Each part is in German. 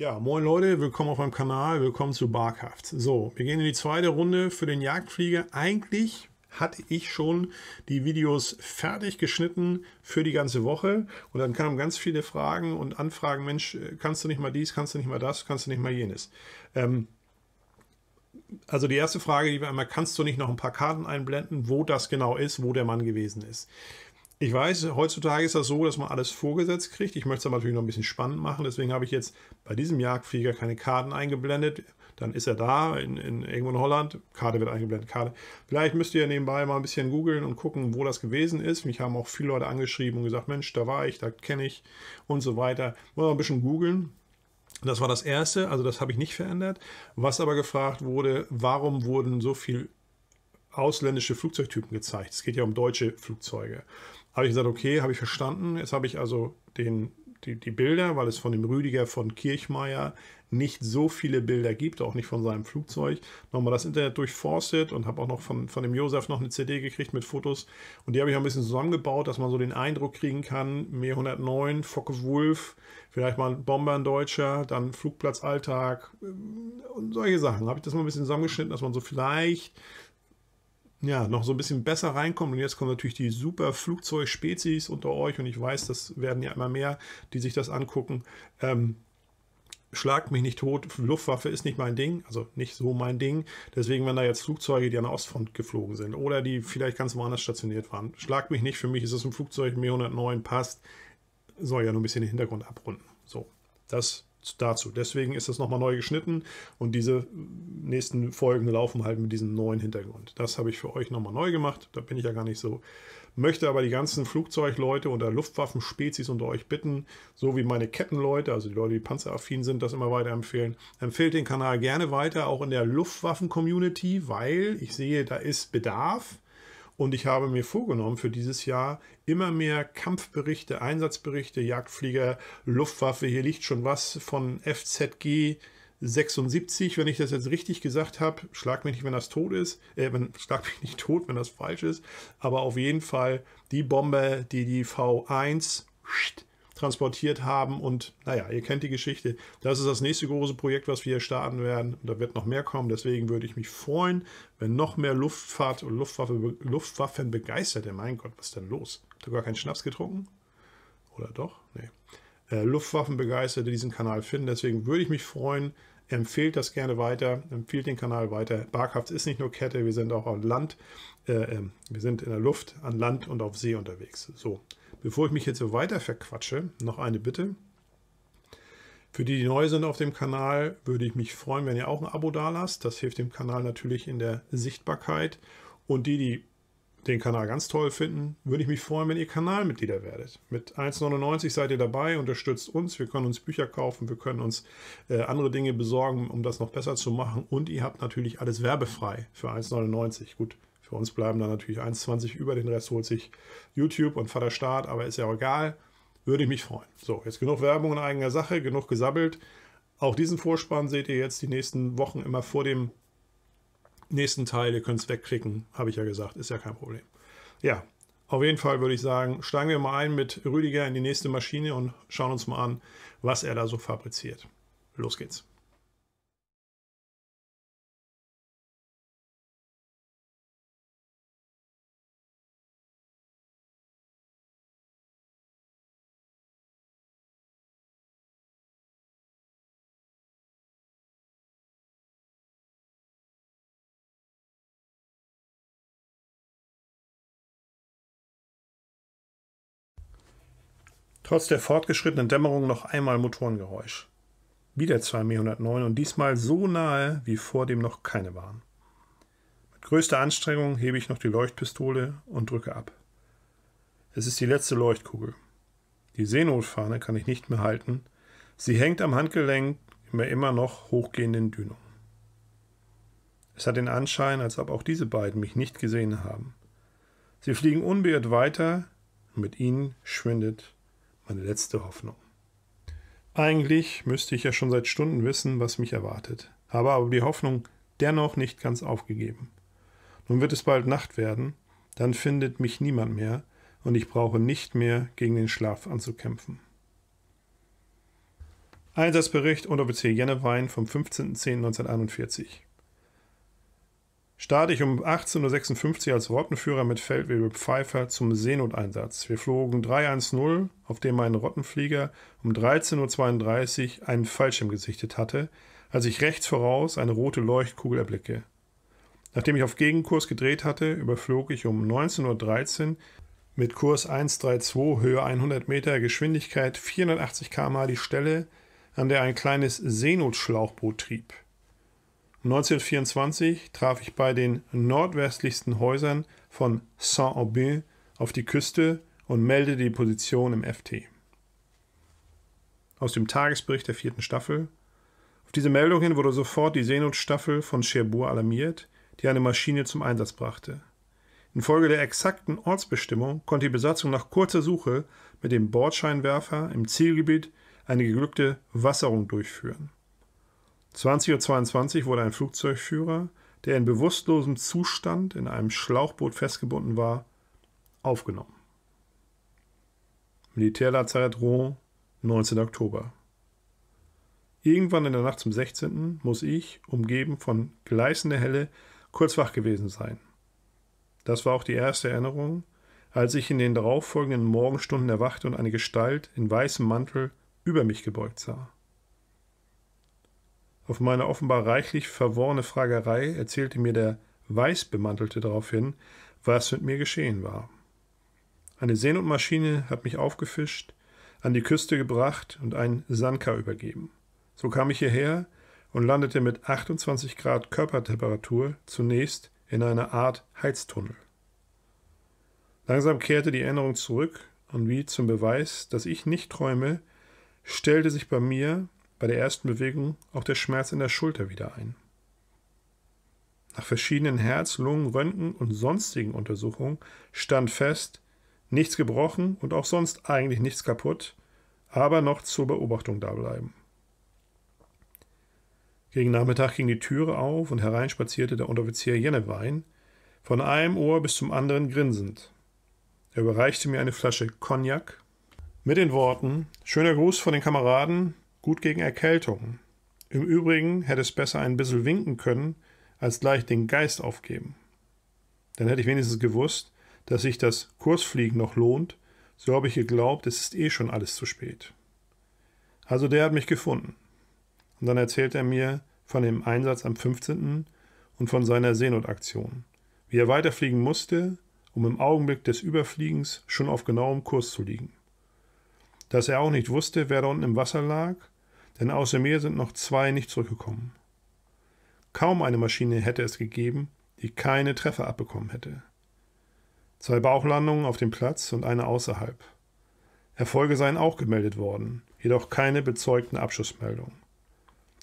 Ja, moin Leute, willkommen auf meinem Kanal, willkommen zu Barkraft. So, wir gehen in die zweite Runde für den Jagdflieger. Eigentlich hatte ich schon die Videos fertig geschnitten für die ganze Woche und dann kamen ganz viele Fragen und Anfragen, Mensch, äh, kannst du nicht mal dies, kannst du nicht mal das, kannst du nicht mal jenes. Ähm, also die erste Frage, die wir einmal, kannst du nicht noch ein paar Karten einblenden, wo das genau ist, wo der Mann gewesen ist. Ich weiß, heutzutage ist das so, dass man alles vorgesetzt kriegt. Ich möchte es aber natürlich noch ein bisschen spannend machen. Deswegen habe ich jetzt bei diesem Jagdflieger keine Karten eingeblendet. Dann ist er da, in, in, irgendwo in Holland. Karte wird eingeblendet, Karte. Vielleicht müsst ihr nebenbei mal ein bisschen googeln und gucken, wo das gewesen ist. Mich haben auch viele Leute angeschrieben und gesagt, Mensch, da war ich, da kenne ich und so weiter. Wollen wir ein bisschen googeln. Das war das Erste, also das habe ich nicht verändert. Was aber gefragt wurde, warum wurden so viele ausländische Flugzeugtypen gezeigt? Es geht ja um deutsche Flugzeuge. Habe ich gesagt, okay, habe ich verstanden. Jetzt habe ich also den, die, die Bilder, weil es von dem Rüdiger von Kirchmeier nicht so viele Bilder gibt, auch nicht von seinem Flugzeug. Nochmal das Internet durchforstet und habe auch noch von, von dem Josef noch eine CD gekriegt mit Fotos. Und die habe ich ein bisschen zusammengebaut, dass man so den Eindruck kriegen kann, Meer 109, Focke Wulf, vielleicht mal ein Bomber ein Deutscher, dann Flugplatzalltag ähm, und solche Sachen. Habe ich das mal ein bisschen zusammengeschnitten, dass man so vielleicht ja, noch so ein bisschen besser reinkommen. Und jetzt kommen natürlich die super Flugzeugspezies unter euch und ich weiß, das werden ja immer mehr, die sich das angucken. Ähm, schlagt mich nicht tot, Luftwaffe ist nicht mein Ding, also nicht so mein Ding. Deswegen, wenn da jetzt Flugzeuge, die an der Ostfront geflogen sind oder die vielleicht ganz woanders stationiert waren, schlagt mich nicht, für mich ist es ein Flugzeug, mir e 109 passt, soll ja nur ein bisschen den Hintergrund abrunden. So, das dazu. Deswegen ist das nochmal neu geschnitten und diese nächsten Folgen laufen halt mit diesem neuen Hintergrund. Das habe ich für euch nochmal neu gemacht. Da bin ich ja gar nicht so. Möchte aber die ganzen Flugzeugleute oder Luftwaffenspezies unter euch bitten, so wie meine Kettenleute, also die Leute, die panzeraffin sind, das immer weiter empfehlen. Empfehlt den Kanal gerne weiter, auch in der Luftwaffen-Community, weil ich sehe, da ist Bedarf. Und ich habe mir vorgenommen, für dieses Jahr immer mehr Kampfberichte, Einsatzberichte, Jagdflieger, Luftwaffe, hier liegt schon was von FZG 76, wenn ich das jetzt richtig gesagt habe. Schlag mich nicht, wenn das tot ist. Äh, wenn, schlag mich nicht tot, wenn das falsch ist. Aber auf jeden Fall die Bombe, die die V1 transportiert haben. Und naja, ihr kennt die Geschichte. Das ist das nächste große Projekt, was wir hier starten werden. Und da wird noch mehr kommen. Deswegen würde ich mich freuen, wenn noch mehr Luftfahrt und Luftwaffe, Luftwaffen begeisterte. Mein Gott, was ist denn los? Habt ihr gar keinen Schnaps getrunken? Oder doch? Nee. Äh, Luftwaffenbegeisterte diesen Kanal finden. Deswegen würde ich mich freuen. Empfehlt das gerne weiter. Empfiehlt den Kanal weiter. Barkrafts ist nicht nur Kette, wir sind auch an Land. Äh, äh, wir sind in der Luft, an Land und auf See unterwegs. So. Bevor ich mich jetzt so weiter verquatsche, noch eine Bitte. Für die, die neu sind auf dem Kanal, würde ich mich freuen, wenn ihr auch ein Abo da lasst. Das hilft dem Kanal natürlich in der Sichtbarkeit. Und die, die den Kanal ganz toll finden, würde ich mich freuen, wenn ihr Kanalmitglieder werdet. Mit 1,99 seid ihr dabei, unterstützt uns, wir können uns Bücher kaufen, wir können uns äh, andere Dinge besorgen, um das noch besser zu machen. Und ihr habt natürlich alles werbefrei für 1,99. Gut, für uns bleiben dann natürlich 1,20 über, den Rest holt sich YouTube und Vater Staat, aber ist ja auch egal. Würde ich mich freuen. So, jetzt genug Werbung in eigener Sache, genug gesabbelt. Auch diesen Vorspann seht ihr jetzt die nächsten Wochen immer vor dem nächsten Teil. Ihr könnt es wegklicken, habe ich ja gesagt, ist ja kein Problem. Ja, auf jeden Fall würde ich sagen, steigen wir mal ein mit Rüdiger in die nächste Maschine und schauen uns mal an, was er da so fabriziert. Los geht's. Trotz der fortgeschrittenen Dämmerung noch einmal Motorengeräusch. Wieder zwei Me-109 und diesmal so nahe, wie vor dem noch keine waren. Mit größter Anstrengung hebe ich noch die Leuchtpistole und drücke ab. Es ist die letzte Leuchtkugel. Die Seenotfahne kann ich nicht mehr halten. Sie hängt am Handgelenk immer immer noch hochgehenden Dünung. Es hat den Anschein, als ob auch diese beiden mich nicht gesehen haben. Sie fliegen unbeirrt weiter und mit ihnen schwindet meine letzte Hoffnung. Eigentlich müsste ich ja schon seit Stunden wissen, was mich erwartet, habe aber die Hoffnung dennoch nicht ganz aufgegeben. Nun wird es bald Nacht werden, dann findet mich niemand mehr und ich brauche nicht mehr gegen den Schlaf anzukämpfen. Einsatzbericht Unteroffizier Jennewein vom 15.10.1941 starte ich um 18.56 Uhr als Rottenführer mit Feldwebel Pfeiffer zum Seenoteinsatz. Wir flogen 3-1-0, auf dem mein Rottenflieger um 13.32 Uhr einen Fallschirm gesichtet hatte, als ich rechts voraus eine rote Leuchtkugel erblicke. Nachdem ich auf Gegenkurs gedreht hatte, überflog ich um 19.13 Uhr mit Kurs 132 Höhe 100 Meter Geschwindigkeit 480 km/h die Stelle, an der ein kleines Seenotschlauchboot trieb. 1924 traf ich bei den nordwestlichsten Häusern von Saint-Aubin auf die Küste und meldete die Position im FT. Aus dem Tagesbericht der vierten Staffel. Auf diese Meldung hin wurde sofort die Seenotstaffel von Cherbourg alarmiert, die eine Maschine zum Einsatz brachte. Infolge der exakten Ortsbestimmung konnte die Besatzung nach kurzer Suche mit dem Bordscheinwerfer im Zielgebiet eine geglückte Wasserung durchführen. 20.22 Uhr wurde ein Flugzeugführer, der in bewusstlosem Zustand in einem Schlauchboot festgebunden war, aufgenommen. Militärlazarett Rouen, 19. Oktober. Irgendwann in der Nacht zum 16. muss ich, umgeben von gleißender Helle, kurz wach gewesen sein. Das war auch die erste Erinnerung, als ich in den darauffolgenden Morgenstunden erwachte und eine Gestalt in weißem Mantel über mich gebeugt sah. Auf meine offenbar reichlich verworrene Fragerei erzählte mir der Weißbemantelte daraufhin, was mit mir geschehen war. Eine Seenotmaschine hat mich aufgefischt, an die Küste gebracht und einen Sanka übergeben. So kam ich hierher und landete mit 28 Grad Körpertemperatur zunächst in einer Art Heiztunnel. Langsam kehrte die Erinnerung zurück und wie zum Beweis, dass ich nicht träume, stellte sich bei mir bei der ersten Bewegung auch der Schmerz in der Schulter wieder ein. Nach verschiedenen Herz-, Lungen-, Röntgen- und sonstigen Untersuchungen stand fest, nichts gebrochen und auch sonst eigentlich nichts kaputt, aber noch zur Beobachtung dableiben. Gegen Nachmittag ging die Türe auf und hereinspazierte der Unteroffizier Jennewein, von einem Ohr bis zum anderen grinsend. Er überreichte mir eine Flasche Cognac mit den Worten: Schöner Gruß von den Kameraden, Gut gegen Erkältungen. Im Übrigen hätte es besser ein bisschen winken können, als gleich den Geist aufgeben. Dann hätte ich wenigstens gewusst, dass sich das Kursfliegen noch lohnt, so habe ich geglaubt, es ist eh schon alles zu spät. Also der hat mich gefunden. Und dann erzählt er mir von dem Einsatz am 15. und von seiner Seenotaktion, wie er weiterfliegen musste, um im Augenblick des Überfliegens schon auf genauem Kurs zu liegen. Dass er auch nicht wusste, wer da unten im Wasser lag denn außer mir sind noch zwei nicht zurückgekommen. Kaum eine Maschine hätte es gegeben, die keine Treffer abbekommen hätte. Zwei Bauchlandungen auf dem Platz und eine außerhalb. Erfolge seien auch gemeldet worden, jedoch keine bezeugten Abschussmeldungen.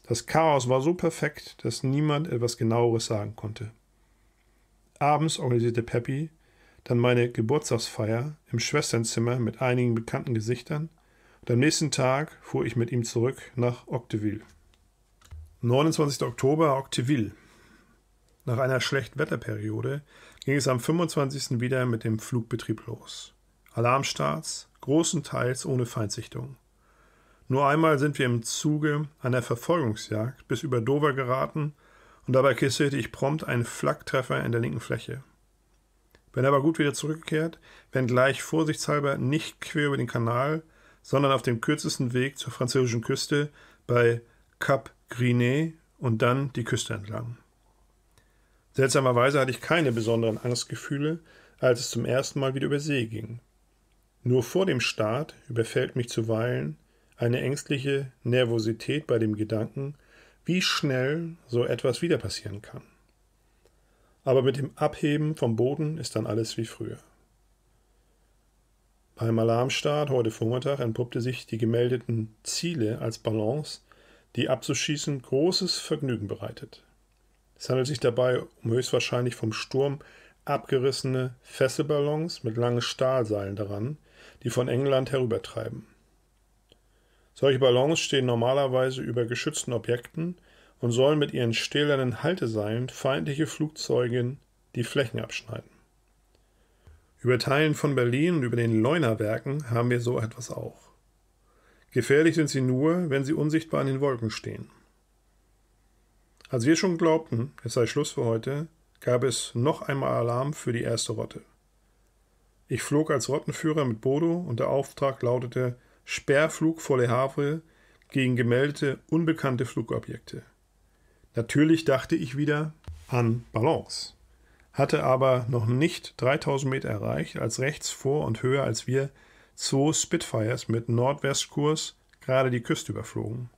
Das Chaos war so perfekt, dass niemand etwas genaueres sagen konnte. Abends organisierte Peppy dann meine Geburtstagsfeier im Schwesternzimmer mit einigen bekannten Gesichtern und am nächsten Tag fuhr ich mit ihm zurück nach Octeville. 29. Oktober, Octeville. Nach einer Schlechtwetterperiode ging es am 25. wieder mit dem Flugbetrieb los. Alarmstarts, großenteils ohne Feindsichtung. Nur einmal sind wir im Zuge einer Verfolgungsjagd bis über Dover geraten und dabei kassierte ich prompt einen Flaktreffer in der linken Fläche. Bin aber gut wieder zurückgekehrt, wenngleich vorsichtshalber nicht quer über den Kanal, sondern auf dem kürzesten Weg zur französischen Küste bei Cap Griné und dann die Küste entlang. Seltsamerweise hatte ich keine besonderen Angstgefühle, als es zum ersten Mal wieder über See ging. Nur vor dem Start überfällt mich zuweilen eine ängstliche Nervosität bei dem Gedanken, wie schnell so etwas wieder passieren kann. Aber mit dem Abheben vom Boden ist dann alles wie früher. Beim Alarmstart heute Vormittag entpuppte sich die gemeldeten Ziele als Ballons, die abzuschießen großes Vergnügen bereitet. Es handelt sich dabei um höchstwahrscheinlich vom Sturm abgerissene Fesselballons mit langen Stahlseilen daran, die von England herübertreiben. Solche Ballons stehen normalerweise über geschützten Objekten und sollen mit ihren stählernen Halteseilen feindliche Flugzeuge die Flächen abschneiden. Über Teilen von Berlin und über den Leunawerken haben wir so etwas auch. Gefährlich sind sie nur, wenn sie unsichtbar in den Wolken stehen. Als wir schon glaubten, es sei Schluss für heute, gab es noch einmal Alarm für die erste Rotte. Ich flog als Rottenführer mit Bodo und der Auftrag lautete Sperrflug vor Le Havre gegen gemeldete unbekannte Flugobjekte. Natürlich dachte ich wieder an Balance hatte aber noch nicht 3000 Meter erreicht, als rechts vor und höher als wir zwei Spitfires mit Nordwestkurs gerade die Küste überflogen.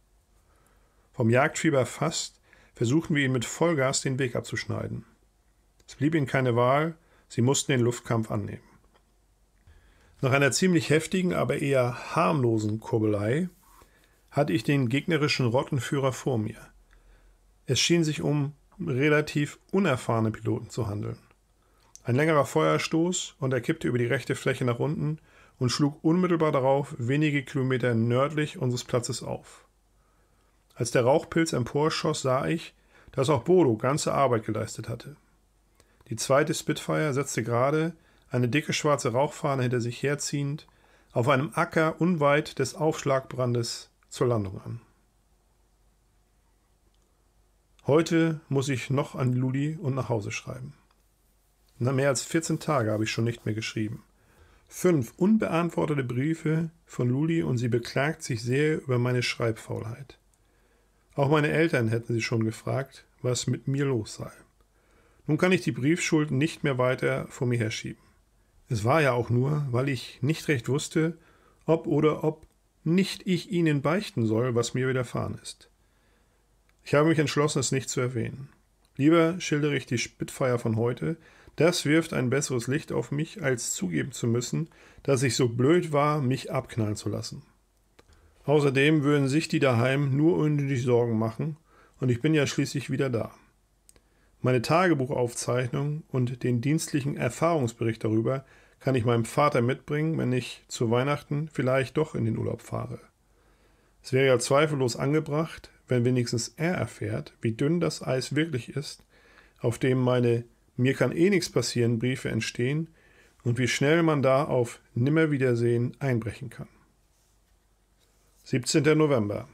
Vom Jagdfieber fast versuchten wir ihm mit Vollgas den Weg abzuschneiden. Es blieb ihnen keine Wahl, sie mussten den Luftkampf annehmen. Nach einer ziemlich heftigen, aber eher harmlosen Kurbelei hatte ich den gegnerischen Rottenführer vor mir. Es schien sich um relativ unerfahrene Piloten zu handeln. Ein längerer Feuerstoß und er kippte über die rechte Fläche nach unten und schlug unmittelbar darauf wenige Kilometer nördlich unseres Platzes auf. Als der Rauchpilz emporschoss, sah ich, dass auch Bodo ganze Arbeit geleistet hatte. Die zweite Spitfire setzte gerade, eine dicke schwarze Rauchfahne hinter sich herziehend, auf einem Acker unweit des Aufschlagbrandes zur Landung an. Heute muss ich noch an Luli und nach Hause schreiben. Na, mehr als 14 Tage habe ich schon nicht mehr geschrieben. Fünf unbeantwortete Briefe von Luli und sie beklagt sich sehr über meine Schreibfaulheit. Auch meine Eltern hätten sie schon gefragt, was mit mir los sei. Nun kann ich die Briefschuld nicht mehr weiter vor mir herschieben. Es war ja auch nur, weil ich nicht recht wusste, ob oder ob nicht ich ihnen beichten soll, was mir widerfahren ist. Ich habe mich entschlossen, es nicht zu erwähnen. Lieber schildere ich die Spitfire von heute, das wirft ein besseres Licht auf mich, als zugeben zu müssen, dass ich so blöd war, mich abknallen zu lassen. Außerdem würden sich die daheim nur unnötig Sorgen machen, und ich bin ja schließlich wieder da. Meine Tagebuchaufzeichnung und den dienstlichen Erfahrungsbericht darüber kann ich meinem Vater mitbringen, wenn ich zu Weihnachten vielleicht doch in den Urlaub fahre. Es wäre ja zweifellos angebracht, wenn wenigstens er erfährt, wie dünn das Eis wirklich ist, auf dem meine Mir kann eh nichts passieren Briefe entstehen und wie schnell man da auf Nimmerwiedersehen einbrechen kann. 17. November.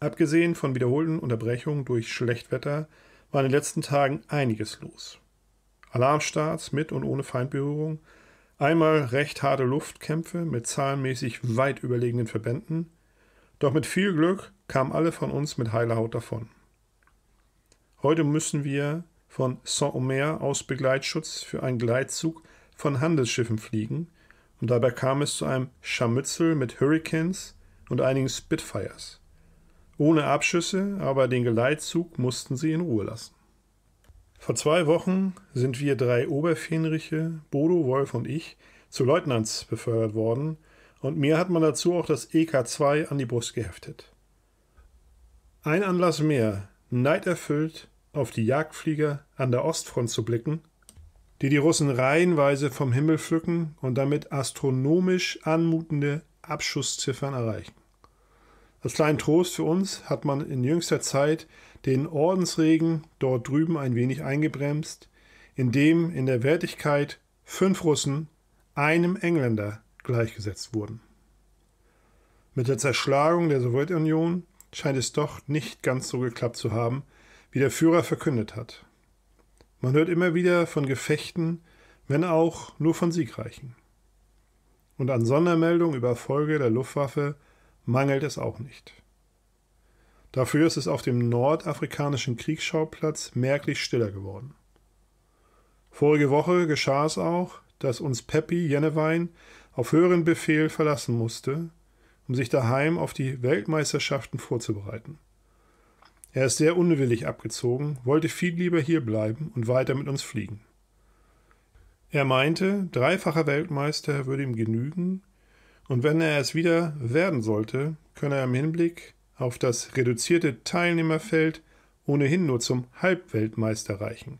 Abgesehen von wiederholten Unterbrechungen durch Schlechtwetter war in den letzten Tagen einiges los. Alarmstarts mit und ohne Feindberührung, einmal recht harte Luftkämpfe mit zahlenmäßig weit überlegenen Verbänden, doch mit viel Glück kamen alle von uns mit heiler Haut davon. Heute müssen wir von Saint-Omer aus Begleitschutz für einen Gleitzug von Handelsschiffen fliegen und dabei kam es zu einem Scharmützel mit Hurricanes und einigen Spitfires. Ohne Abschüsse, aber den Geleitzug mussten sie in Ruhe lassen. Vor zwei Wochen sind wir drei Oberfähnriche, Bodo, Wolf und ich, zu Leutnants befördert worden und mir hat man dazu auch das EK2 an die Brust geheftet. Ein Anlass mehr, neiderfüllt auf die Jagdflieger an der Ostfront zu blicken, die die Russen reihenweise vom Himmel pflücken und damit astronomisch anmutende Abschussziffern erreichen. Als kleinen Trost für uns hat man in jüngster Zeit den Ordensregen dort drüben ein wenig eingebremst, indem in der Wertigkeit fünf Russen einem Engländer gleichgesetzt wurden. Mit der Zerschlagung der Sowjetunion scheint es doch nicht ganz so geklappt zu haben, wie der Führer verkündet hat. Man hört immer wieder von Gefechten, wenn auch nur von Siegreichen. Und an Sondermeldungen über Folge der Luftwaffe mangelt es auch nicht. Dafür ist es auf dem nordafrikanischen Kriegsschauplatz merklich stiller geworden. Vorige Woche geschah es auch, dass uns Peppy Jennewein auf höheren Befehl verlassen musste, um sich daheim auf die Weltmeisterschaften vorzubereiten. Er ist sehr unwillig abgezogen, wollte viel lieber hier bleiben und weiter mit uns fliegen. Er meinte, dreifacher Weltmeister würde ihm genügen, und wenn er es wieder werden sollte, könne er im Hinblick auf das reduzierte Teilnehmerfeld ohnehin nur zum Halbweltmeister reichen.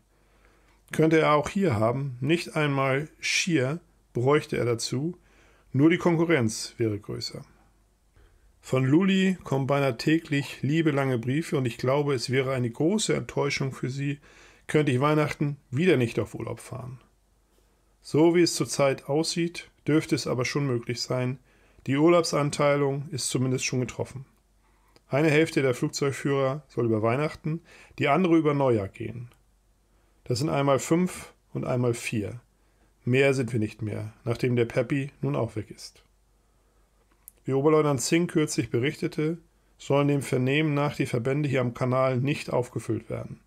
Könnte er auch hier haben, nicht einmal Schier bräuchte er dazu, nur die Konkurrenz wäre größer. Von Lully kommen beinahe täglich liebelange Briefe und ich glaube, es wäre eine große Enttäuschung für sie, könnte ich Weihnachten wieder nicht auf Urlaub fahren. So wie es zurzeit aussieht, dürfte es aber schon möglich sein. Die Urlaubsanteilung ist zumindest schon getroffen. Eine Hälfte der Flugzeugführer soll über Weihnachten, die andere über Neujahr gehen. Das sind einmal fünf und einmal vier. Mehr sind wir nicht mehr, nachdem der Peppy nun auch weg ist. Wie Oberleutnant Singh kürzlich berichtete, sollen dem Vernehmen nach die Verbände hier am Kanal nicht aufgefüllt werden.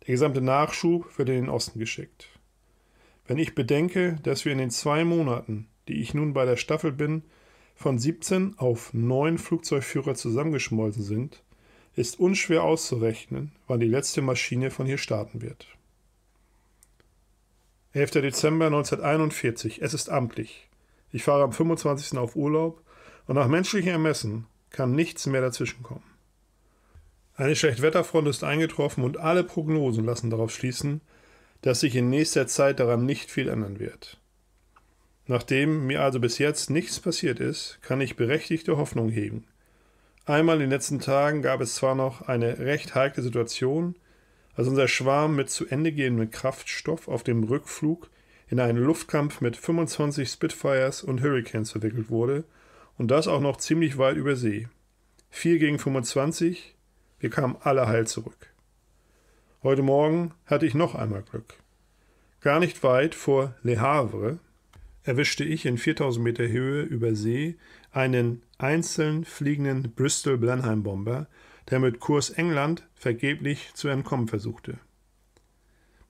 Der gesamte Nachschub wird in den Osten geschickt. Wenn ich bedenke, dass wir in den zwei Monaten, die ich nun bei der Staffel bin, von 17 auf 9 Flugzeugführer zusammengeschmolzen sind, ist unschwer auszurechnen, wann die letzte Maschine von hier starten wird. 11. Dezember 1941. Es ist amtlich. Ich fahre am 25. auf Urlaub und nach menschlichem Ermessen kann nichts mehr dazwischenkommen. Eine Schlechtwetterfront ist eingetroffen und alle Prognosen lassen darauf schließen, dass sich in nächster Zeit daran nicht viel ändern wird. Nachdem mir also bis jetzt nichts passiert ist, kann ich berechtigte Hoffnung hegen. Einmal in den letzten Tagen gab es zwar noch eine recht heikle Situation, als unser Schwarm mit zu Ende gehendem Kraftstoff auf dem Rückflug in einen Luftkampf mit 25 Spitfires und Hurricanes verwickelt wurde und das auch noch ziemlich weit über See. 4 gegen 25, wir kamen alle heil zurück. Heute Morgen hatte ich noch einmal Glück. Gar nicht weit vor Le Havre erwischte ich in 4000 Meter Höhe über See einen einzeln fliegenden Bristol-Blenheim-Bomber, der mit Kurs England vergeblich zu entkommen versuchte.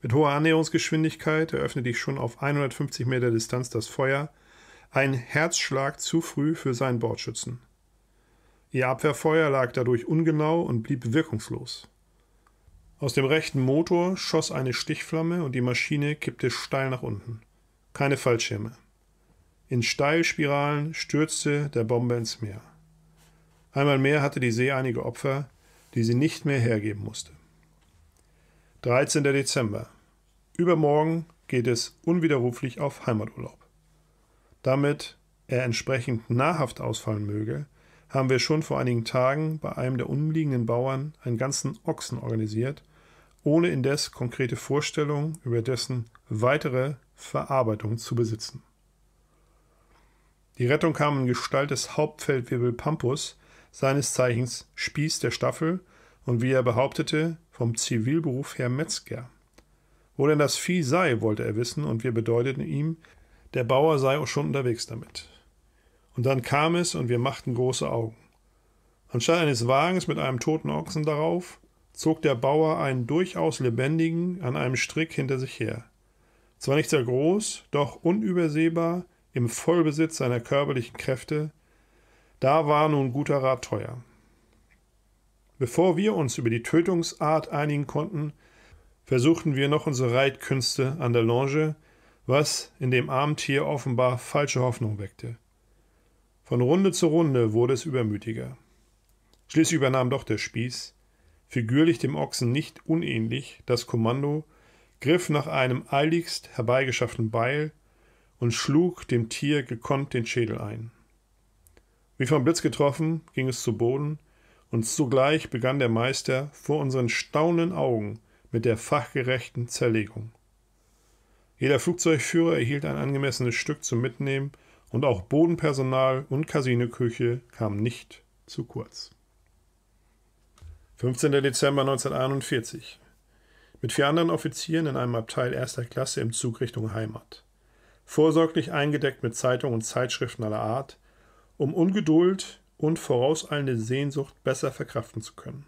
Mit hoher Annäherungsgeschwindigkeit eröffnete ich schon auf 150 Meter Distanz das Feuer ein Herzschlag zu früh für seinen Bordschützen. Ihr Abwehrfeuer lag dadurch ungenau und blieb wirkungslos. Aus dem rechten Motor schoss eine Stichflamme und die Maschine kippte steil nach unten. Keine Fallschirme. In Steilspiralen stürzte der Bombe ins Meer. Einmal mehr hatte die See einige Opfer, die sie nicht mehr hergeben musste. 13. Dezember. Übermorgen geht es unwiderruflich auf Heimaturlaub damit er entsprechend nahrhaft ausfallen möge, haben wir schon vor einigen Tagen bei einem der umliegenden Bauern einen ganzen Ochsen organisiert, ohne indes konkrete Vorstellungen über dessen weitere Verarbeitung zu besitzen. Die Rettung kam in Gestalt des Hauptfeldwirbel Pampus, seines Zeichens Spieß der Staffel und wie er behauptete, vom Zivilberuf her Metzger. Wo denn das Vieh sei, wollte er wissen, und wir bedeuteten ihm, der Bauer sei auch schon unterwegs damit. Und dann kam es und wir machten große Augen. Anstatt eines Wagens mit einem toten Ochsen darauf, zog der Bauer einen durchaus lebendigen an einem Strick hinter sich her. Zwar nicht sehr groß, doch unübersehbar, im Vollbesitz seiner körperlichen Kräfte, da war nun guter Rat teuer. Bevor wir uns über die Tötungsart einigen konnten, versuchten wir noch unsere Reitkünste an der Longe, was in dem armen Tier offenbar falsche Hoffnung weckte. Von Runde zu Runde wurde es übermütiger. Schließlich übernahm doch der Spieß, figürlich dem Ochsen nicht unähnlich, das Kommando, griff nach einem eiligst herbeigeschafften Beil und schlug dem Tier gekonnt den Schädel ein. Wie vom Blitz getroffen, ging es zu Boden, und zugleich begann der Meister vor unseren staunenden Augen mit der fachgerechten Zerlegung. Jeder Flugzeugführer erhielt ein angemessenes Stück zum Mitnehmen und auch Bodenpersonal und Casinoküche kamen nicht zu kurz. 15. Dezember 1941. Mit vier anderen Offizieren in einem Abteil erster Klasse im Zug Richtung Heimat. Vorsorglich eingedeckt mit Zeitungen und Zeitschriften aller Art, um Ungeduld und vorauseilende Sehnsucht besser verkraften zu können.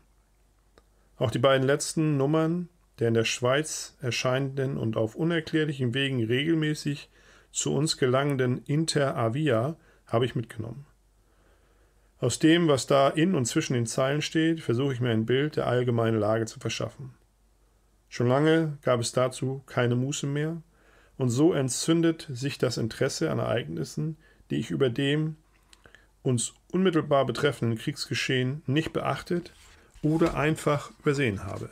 Auch die beiden letzten Nummern der in der Schweiz erscheinenden und auf unerklärlichen Wegen regelmäßig zu uns gelangenden Inter Avia habe ich mitgenommen. Aus dem, was da in und zwischen den Zeilen steht, versuche ich mir ein Bild der allgemeinen Lage zu verschaffen. Schon lange gab es dazu keine Muße mehr, und so entzündet sich das Interesse an Ereignissen, die ich über dem uns unmittelbar betreffenden Kriegsgeschehen nicht beachtet oder einfach übersehen habe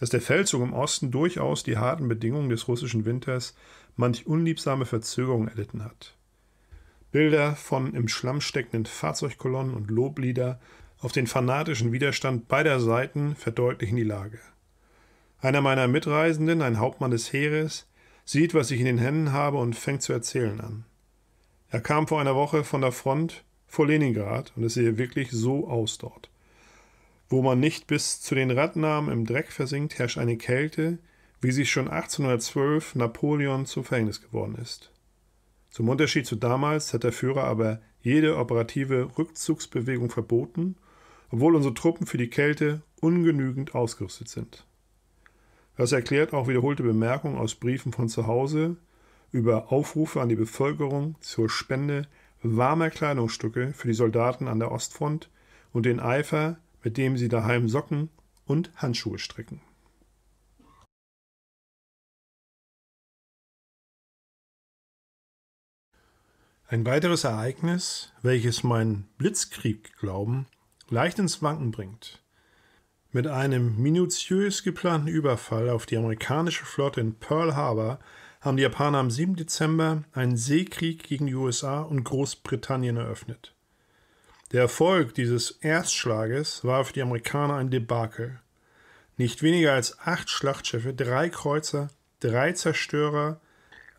dass der Feldzug im Osten durchaus die harten Bedingungen des russischen Winters manch unliebsame Verzögerung erlitten hat. Bilder von im Schlamm steckenden Fahrzeugkolonnen und Loblieder auf den fanatischen Widerstand beider Seiten verdeutlichen die Lage. Einer meiner Mitreisenden, ein Hauptmann des Heeres, sieht, was ich in den Händen habe und fängt zu erzählen an. Er kam vor einer Woche von der Front vor Leningrad und es sehe wirklich so aus dort. Wo man nicht bis zu den Radnamen im Dreck versinkt, herrscht eine Kälte, wie sie schon 1812 Napoleon zum Verhängnis geworden ist. Zum Unterschied zu damals hat der Führer aber jede operative Rückzugsbewegung verboten, obwohl unsere Truppen für die Kälte ungenügend ausgerüstet sind. Das erklärt auch wiederholte Bemerkungen aus Briefen von zu Hause über Aufrufe an die Bevölkerung zur Spende warmer Kleidungsstücke für die Soldaten an der Ostfront und den Eifer, mit dem sie daheim Socken und Handschuhe stricken. Ein weiteres Ereignis, welches meinen Blitzkrieg-Glauben leicht ins Wanken bringt. Mit einem minutiös geplanten Überfall auf die amerikanische Flotte in Pearl Harbor haben die Japaner am 7. Dezember einen Seekrieg gegen die USA und Großbritannien eröffnet. Der Erfolg dieses Erstschlages war für die Amerikaner ein Debakel. Nicht weniger als acht Schlachtschiffe, drei Kreuzer, drei Zerstörer,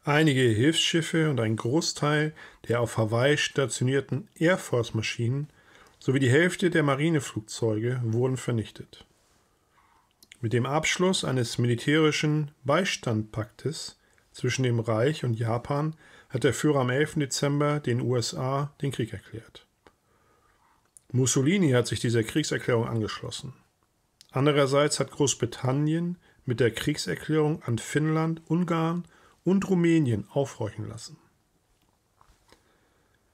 einige Hilfsschiffe und ein Großteil der auf Hawaii stationierten Air Force Maschinen sowie die Hälfte der Marineflugzeuge wurden vernichtet. Mit dem Abschluss eines militärischen Beistandpaktes zwischen dem Reich und Japan hat der Führer am 11. Dezember den USA den Krieg erklärt. Mussolini hat sich dieser Kriegserklärung angeschlossen. Andererseits hat Großbritannien mit der Kriegserklärung an Finnland, Ungarn und Rumänien aufhorchen lassen.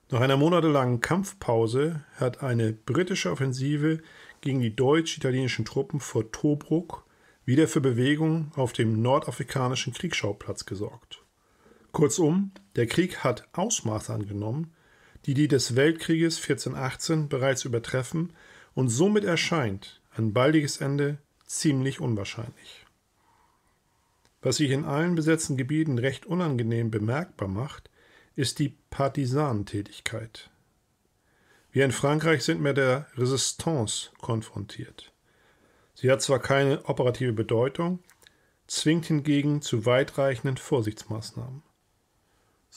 Nach einer monatelangen Kampfpause hat eine britische Offensive gegen die deutsch-italienischen Truppen vor Tobruk wieder für Bewegung auf dem nordafrikanischen Kriegsschauplatz gesorgt. Kurzum, der Krieg hat Ausmaße angenommen, die die des Weltkrieges 1418 bereits übertreffen, und somit erscheint ein baldiges Ende ziemlich unwahrscheinlich. Was sich in allen besetzten Gebieten recht unangenehm bemerkbar macht, ist die Partisanentätigkeit. Wir in Frankreich sind mit der Resistance konfrontiert. Sie hat zwar keine operative Bedeutung, zwingt hingegen zu weitreichenden Vorsichtsmaßnahmen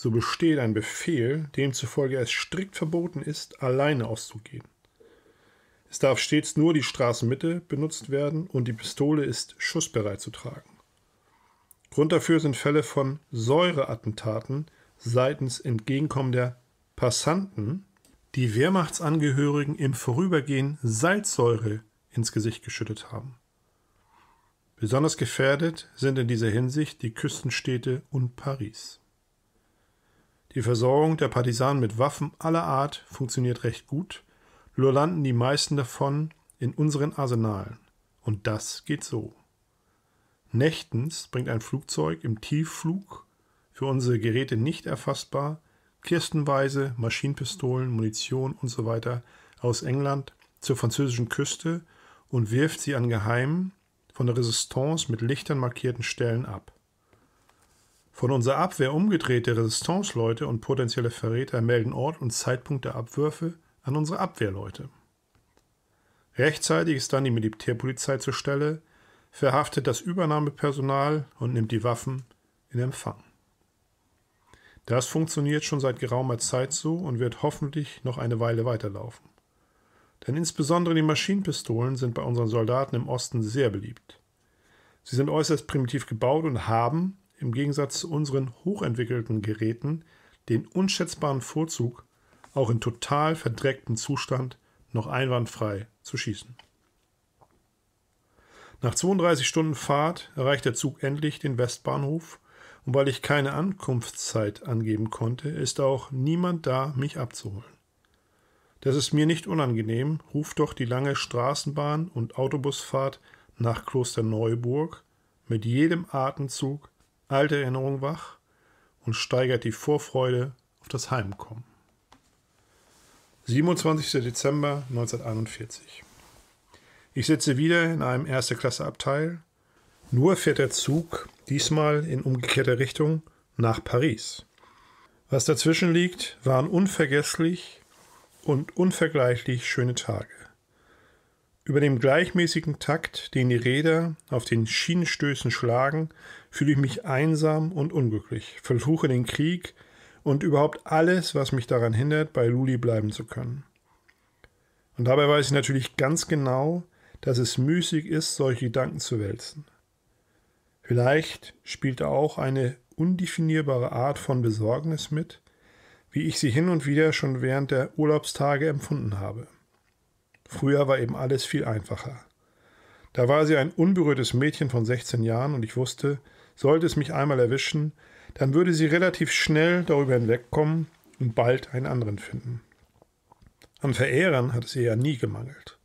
so besteht ein Befehl, demzufolge es strikt verboten ist, alleine auszugehen. Es darf stets nur die Straßenmitte benutzt werden und die Pistole ist schussbereit zu tragen. Grund dafür sind Fälle von Säureattentaten seitens entgegenkommender Passanten, die Wehrmachtsangehörigen im Vorübergehen Salzsäure ins Gesicht geschüttet haben. Besonders gefährdet sind in dieser Hinsicht die Küstenstädte und Paris. Die Versorgung der Partisanen mit Waffen aller Art funktioniert recht gut, nur landen die meisten davon in unseren Arsenalen. Und das geht so. Nächtens bringt ein Flugzeug im Tiefflug, für unsere Geräte nicht erfassbar, kistenweise Maschinenpistolen, Munition usw. So aus England zur französischen Küste und wirft sie an geheimen, von der Resistance mit Lichtern markierten Stellen ab. Von unserer Abwehr umgedrehte Resistanceleute und potenzielle Verräter melden Ort und Zeitpunkt der Abwürfe an unsere Abwehrleute. Rechtzeitig ist dann die Militärpolizei zur Stelle, verhaftet das Übernahmepersonal und nimmt die Waffen in Empfang. Das funktioniert schon seit geraumer Zeit so und wird hoffentlich noch eine Weile weiterlaufen. Denn insbesondere die Maschinenpistolen sind bei unseren Soldaten im Osten sehr beliebt. Sie sind äußerst primitiv gebaut und haben, im Gegensatz zu unseren hochentwickelten Geräten den unschätzbaren Vorzug, auch in total verdrecktem Zustand noch einwandfrei zu schießen. Nach 32 Stunden Fahrt erreicht der Zug endlich den Westbahnhof, und weil ich keine Ankunftszeit angeben konnte, ist auch niemand da, mich abzuholen. Das ist mir nicht unangenehm, ruft doch die lange Straßenbahn und Autobusfahrt nach Klosterneuburg mit jedem Atemzug alte Erinnerungen wach und steigert die Vorfreude auf das Heimkommen. 27. Dezember 1941. Ich sitze wieder in einem Erste-Klasse-Abteil. Nur fährt der Zug, diesmal in umgekehrter Richtung, nach Paris. Was dazwischen liegt, waren unvergesslich und unvergleichlich schöne Tage. Über dem gleichmäßigen Takt, den die Räder auf den Schienenstößen schlagen, fühle ich mich einsam und unglücklich, versuche den Krieg und überhaupt alles, was mich daran hindert, bei Luli bleiben zu können. Und dabei weiß ich natürlich ganz genau, dass es müßig ist, solche Gedanken zu wälzen. Vielleicht spielt auch eine undefinierbare Art von Besorgnis mit, wie ich sie hin und wieder schon während der Urlaubstage empfunden habe. Früher war eben alles viel einfacher. Da war sie ein unberührtes Mädchen von 16 Jahren und ich wusste, sollte es mich einmal erwischen, dann würde sie relativ schnell darüber hinwegkommen und bald einen anderen finden. An Verehrern hat es ihr ja nie gemangelt.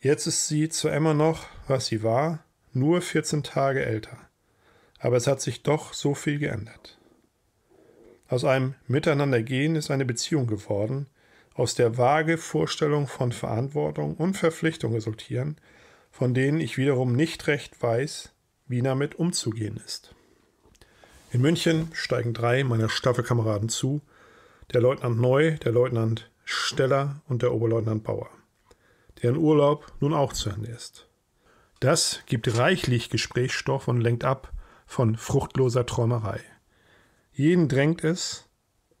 Jetzt ist sie zwar immer noch, was sie war, nur 14 Tage älter, aber es hat sich doch so viel geändert. Aus einem Miteinandergehen ist eine Beziehung geworden, aus der vage Vorstellung von Verantwortung und Verpflichtung resultieren, von denen ich wiederum nicht recht weiß, wie damit umzugehen ist. In München steigen drei meiner Staffelkameraden zu, der Leutnant Neu, der Leutnant Steller und der Oberleutnant Bauer, deren Urlaub nun auch zu Ende ist. Das gibt reichlich Gesprächsstoff und lenkt ab von fruchtloser Träumerei. Jeden drängt es,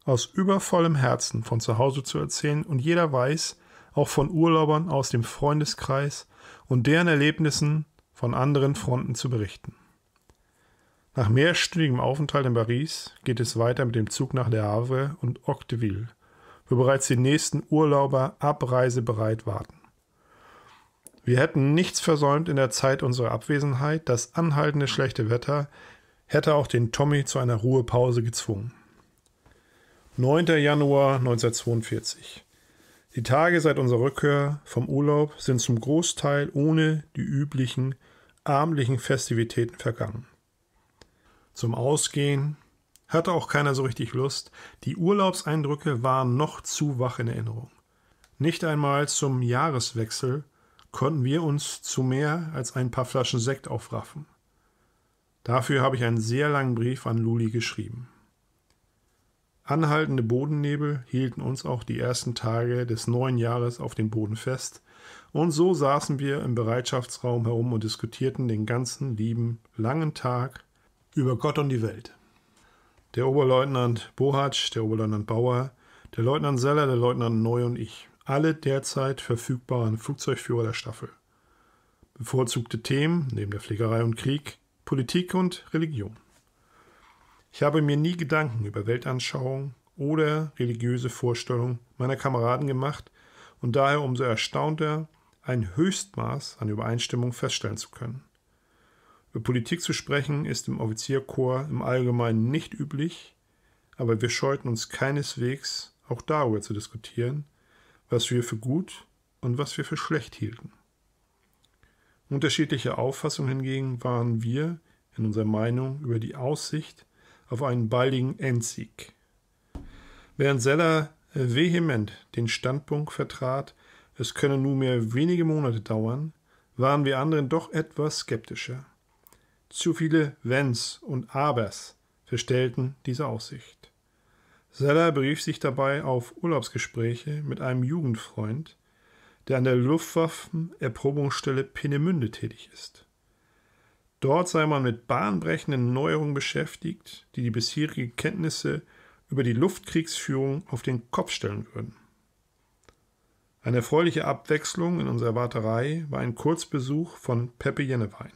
aus übervollem Herzen von zu Hause zu erzählen, und jeder weiß, auch von Urlaubern aus dem Freundeskreis und deren Erlebnissen von anderen Fronten zu berichten. Nach mehrstündigem Aufenthalt in Paris geht es weiter mit dem Zug nach Le Havre und Octeville, wo bereits die nächsten Urlauber abreisebereit warten. Wir hätten nichts versäumt in der Zeit unserer Abwesenheit, das anhaltende schlechte Wetter hätte auch den Tommy zu einer Ruhepause gezwungen. 9. Januar 1942. Die Tage seit unserer Rückkehr vom Urlaub sind zum Großteil ohne die üblichen abendlichen Festivitäten vergangen. Zum Ausgehen hatte auch keiner so richtig Lust, die Urlaubseindrücke waren noch zu wach in Erinnerung. Nicht einmal zum Jahreswechsel konnten wir uns zu mehr als ein paar Flaschen Sekt aufraffen. Dafür habe ich einen sehr langen Brief an Luli geschrieben. Anhaltende Bodennebel hielten uns auch die ersten Tage des neuen Jahres auf dem Boden fest, und so saßen wir im Bereitschaftsraum herum und diskutierten den ganzen lieben langen Tag über Gott und die Welt. Der Oberleutnant Bohatsch, der Oberleutnant Bauer, der Leutnant Seller, der Leutnant Neu und ich. Alle derzeit verfügbaren Flugzeugführer der Staffel. Bevorzugte Themen neben der Pflegerei und Krieg, Politik und Religion. Ich habe mir nie Gedanken über Weltanschauung oder religiöse Vorstellungen meiner Kameraden gemacht und daher umso erstaunter ein Höchstmaß an Übereinstimmung feststellen zu können. Über Politik zu sprechen ist im Offizierkorps im Allgemeinen nicht üblich, aber wir scheuten uns keineswegs, auch darüber zu diskutieren, was wir für gut und was wir für schlecht hielten. Unterschiedliche Auffassung hingegen waren wir in unserer Meinung über die Aussicht auf einen baldigen Endsieg. Während Seller äh, vehement den Standpunkt vertrat, es könne nunmehr wenige Monate dauern, waren wir anderen doch etwas skeptischer. Zu viele Wenns und Abers verstellten diese Aussicht. Seller berief sich dabei auf Urlaubsgespräche mit einem Jugendfreund, der an der Luftwaffenerprobungsstelle Pinnemünde tätig ist. Dort sei man mit bahnbrechenden Neuerungen beschäftigt, die die bisherigen Kenntnisse über die Luftkriegsführung auf den Kopf stellen würden. Eine erfreuliche Abwechslung in unserer Warterei war ein Kurzbesuch von Peppe Jennewein.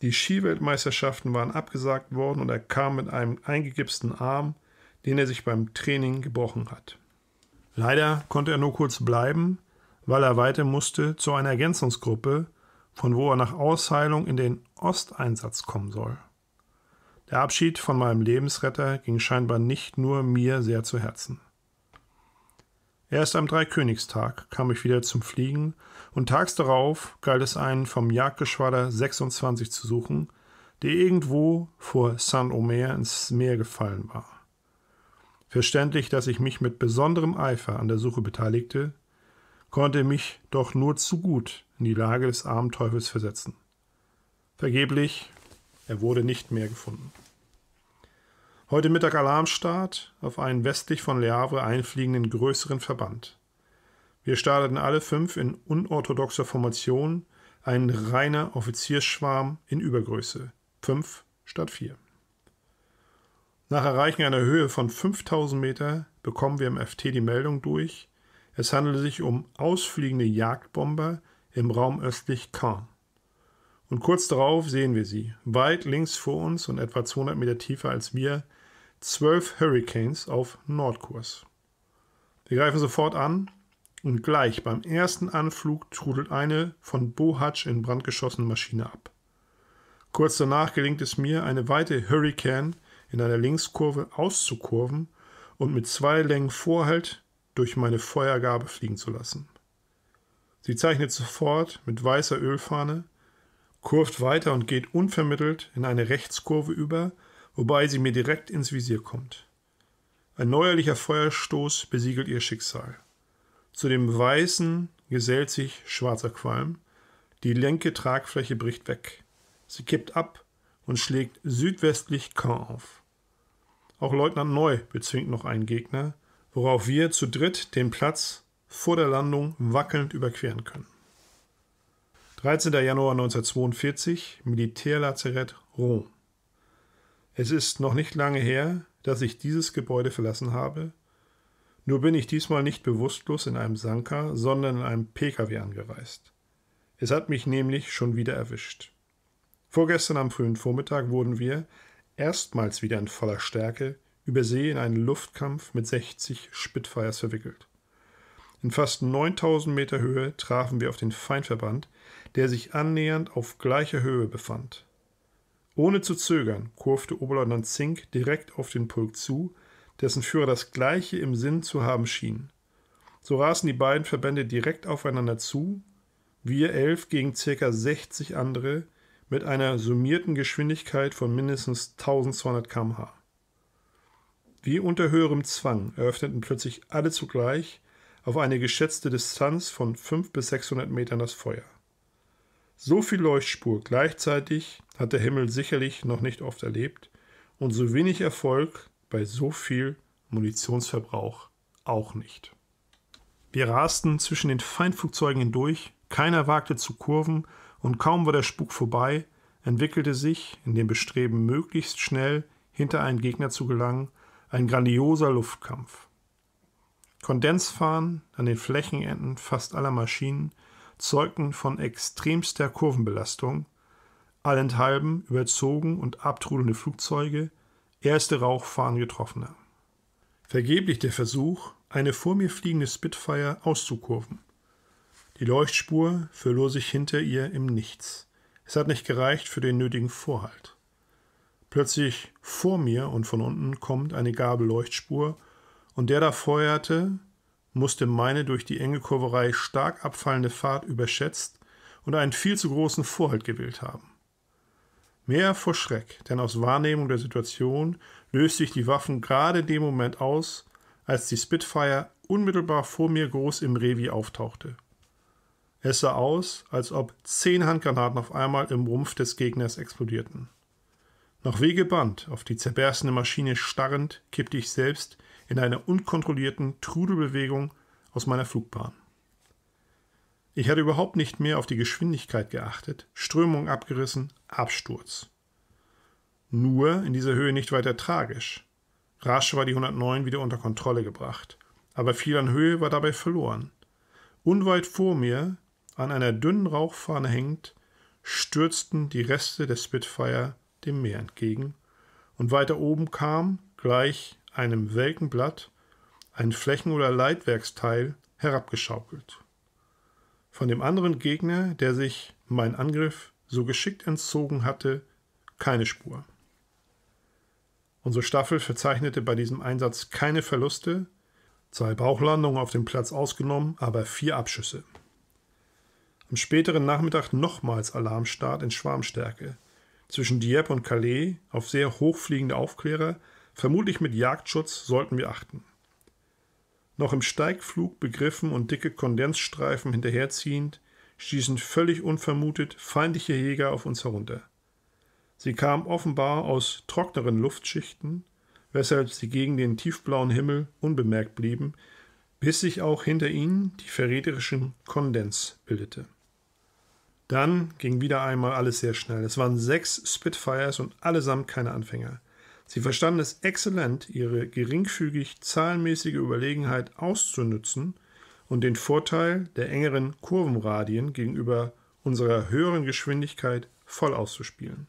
Die Skiweltmeisterschaften waren abgesagt worden und er kam mit einem eingegipsten Arm, den er sich beim Training gebrochen hat. Leider konnte er nur kurz bleiben, weil er weiter musste zu einer Ergänzungsgruppe, von wo er nach Ausheilung in den Osteinsatz kommen soll. Der Abschied von meinem Lebensretter ging scheinbar nicht nur mir sehr zu Herzen. Erst am Dreikönigstag kam ich wieder zum Fliegen und tags darauf galt es einen vom Jagdgeschwader 26 zu suchen, der irgendwo vor Saint-Omer ins Meer gefallen war. Verständlich, dass ich mich mit besonderem Eifer an der Suche beteiligte, konnte mich doch nur zu gut in die Lage des armen Teufels versetzen. Vergeblich, er wurde nicht mehr gefunden. Heute Mittag Alarmstart auf einen westlich von Le Havre einfliegenden größeren Verband. Wir starteten alle fünf in unorthodoxer Formation, ein reiner Offiziersschwarm in Übergröße. Fünf statt vier. Nach Erreichen einer Höhe von 5000 Meter bekommen wir im FT die Meldung durch, es handele sich um ausfliegende Jagdbomber im Raum östlich Caen. Und kurz darauf sehen wir sie, weit links vor uns und etwa 200 Meter tiefer als wir, zwölf Hurricanes auf Nordkurs. Wir greifen sofort an und gleich beim ersten Anflug trudelt eine von Bohatsch in Brand geschossene Maschine ab. Kurz danach gelingt es mir, eine weite Hurricane in einer Linkskurve auszukurven und mit zwei Längen Vorhalt durch meine Feuergabe fliegen zu lassen. Sie zeichnet sofort mit weißer Ölfahne kurvt weiter und geht unvermittelt in eine Rechtskurve über, wobei sie mir direkt ins Visier kommt. Ein neuerlicher Feuerstoß besiegelt ihr Schicksal. Zu dem Weißen gesellt sich schwarzer Qualm. Die linke Tragfläche bricht weg. Sie kippt ab und schlägt südwestlich Caen auf. Auch Leutnant Neu bezwingt noch einen Gegner, worauf wir zu dritt den Platz vor der Landung wackelnd überqueren können. 13. Januar 1942, Militärlazarett Rom. Es ist noch nicht lange her, dass ich dieses Gebäude verlassen habe. Nur bin ich diesmal nicht bewusstlos in einem Sanker, sondern in einem Pkw angereist. Es hat mich nämlich schon wieder erwischt. Vorgestern am frühen Vormittag wurden wir, erstmals wieder in voller Stärke, über See in einen Luftkampf mit 60 Spitfires verwickelt. In fast 9000 Meter Höhe trafen wir auf den Feindverband, der sich annähernd auf gleicher Höhe befand. Ohne zu zögern kurfte Oberleutnant Zink direkt auf den Pulk zu, dessen Führer das Gleiche im Sinn zu haben schien. So rasten die beiden Verbände direkt aufeinander zu, wir elf gegen circa 60 andere, mit einer summierten Geschwindigkeit von mindestens 1200 km/h. Wie unter höherem Zwang eröffneten plötzlich alle zugleich auf eine geschätzte Distanz von 5 bis 600 Metern das Feuer. So viel Leuchtspur gleichzeitig hat der Himmel sicherlich noch nicht oft erlebt und so wenig Erfolg bei so viel Munitionsverbrauch auch nicht. Wir rasten zwischen den Feindflugzeugen hindurch, keiner wagte zu kurven und kaum war der Spuk vorbei, entwickelte sich in dem Bestreben, möglichst schnell hinter einen Gegner zu gelangen, ein grandioser Luftkampf. Kondensfahren an den Flächenenden fast aller Maschinen zeugten von extremster Kurvenbelastung, allenthalben überzogen und abtrudelnde Flugzeuge, erste Rauchfahnen Getroffener. Vergeblich der Versuch, eine vor mir fliegende Spitfire auszukurven. Die Leuchtspur verlor sich hinter ihr im Nichts. Es hat nicht gereicht für den nötigen Vorhalt. Plötzlich vor mir und von unten kommt eine Gabel Leuchtspur und der da feuerte, musste meine durch die enge Kurverei stark abfallende Fahrt überschätzt und einen viel zu großen Vorhalt gewählt haben. Mehr vor Schreck, denn aus Wahrnehmung der Situation löste ich die Waffen gerade in dem Moment aus, als die Spitfire unmittelbar vor mir groß im Revi auftauchte. Es sah aus, als ob zehn Handgranaten auf einmal im Rumpf des Gegners explodierten. Noch wie gebannt, auf die zerberstende Maschine starrend, kippte ich selbst in einer unkontrollierten Trudelbewegung aus meiner Flugbahn. Ich hatte überhaupt nicht mehr auf die Geschwindigkeit geachtet, Strömung abgerissen, Absturz. Nur in dieser Höhe nicht weiter tragisch. Rasch war die 109 wieder unter Kontrolle gebracht, aber viel an Höhe war dabei verloren. Unweit vor mir, an einer dünnen Rauchfahne hängend, stürzten die Reste der Spitfire dem Meer entgegen, und weiter oben kam, gleich einem welken Blatt ein Flächen- oder Leitwerksteil herabgeschaukelt. Von dem anderen Gegner, der sich mein Angriff so geschickt entzogen hatte, keine Spur. Unsere Staffel verzeichnete bei diesem Einsatz keine Verluste, zwei Bauchlandungen auf dem Platz ausgenommen, aber vier Abschüsse. Am späteren Nachmittag nochmals Alarmstart in Schwarmstärke. Zwischen Dieppe und Calais auf sehr hochfliegende Aufklärer Vermutlich mit Jagdschutz sollten wir achten. Noch im Steigflug begriffen und dicke Kondensstreifen hinterherziehend, stießen völlig unvermutet feindliche Jäger auf uns herunter. Sie kamen offenbar aus trockneren Luftschichten, weshalb sie gegen den tiefblauen Himmel unbemerkt blieben, bis sich auch hinter ihnen die verräterischen Kondens bildete. Dann ging wieder einmal alles sehr schnell. Es waren sechs Spitfires und allesamt keine Anfänger. Sie verstanden es exzellent, ihre geringfügig zahlenmäßige Überlegenheit auszunutzen und den Vorteil der engeren Kurvenradien gegenüber unserer höheren Geschwindigkeit voll auszuspielen.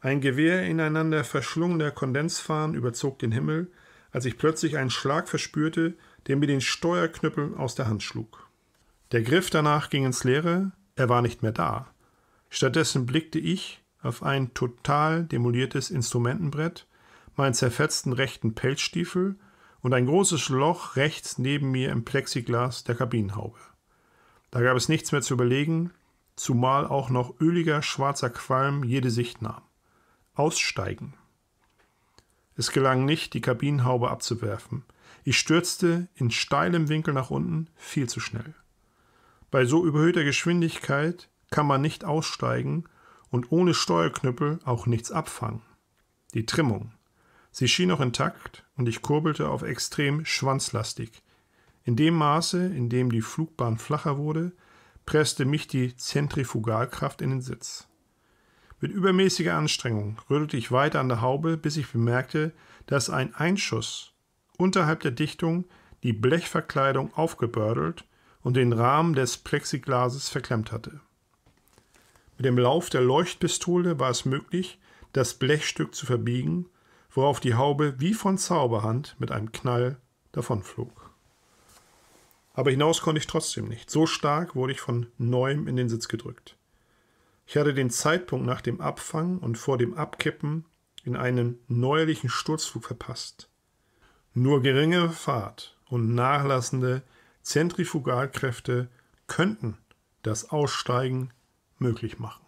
Ein Gewehr ineinander verschlungener Kondensfahnen überzog den Himmel, als ich plötzlich einen Schlag verspürte, der mir den Steuerknüppel aus der Hand schlug. Der Griff danach ging ins Leere, er war nicht mehr da. Stattdessen blickte ich, auf ein total demoliertes Instrumentenbrett, meinen zerfetzten rechten Pelzstiefel und ein großes Loch rechts neben mir im Plexiglas der Kabinenhaube. Da gab es nichts mehr zu überlegen, zumal auch noch öliger schwarzer Qualm jede Sicht nahm. Aussteigen. Es gelang nicht, die Kabinenhaube abzuwerfen. Ich stürzte in steilem Winkel nach unten, viel zu schnell. Bei so überhöhter Geschwindigkeit kann man nicht aussteigen und ohne Steuerknüppel auch nichts abfangen. Die Trimmung. Sie schien noch intakt und ich kurbelte auf extrem schwanzlastig. In dem Maße, in dem die Flugbahn flacher wurde, presste mich die Zentrifugalkraft in den Sitz. Mit übermäßiger Anstrengung rüttelte ich weiter an der Haube, bis ich bemerkte, dass ein Einschuss unterhalb der Dichtung die Blechverkleidung aufgebördelt und den Rahmen des Plexiglases verklemmt hatte. Mit dem Lauf der Leuchtpistole war es möglich, das Blechstück zu verbiegen, worauf die Haube wie von Zauberhand mit einem Knall davonflog. Aber hinaus konnte ich trotzdem nicht. So stark wurde ich von neuem in den Sitz gedrückt. Ich hatte den Zeitpunkt nach dem Abfangen und vor dem Abkippen in einen neuerlichen Sturzflug verpasst. Nur geringe Fahrt und nachlassende Zentrifugalkräfte könnten das Aussteigen möglich macht.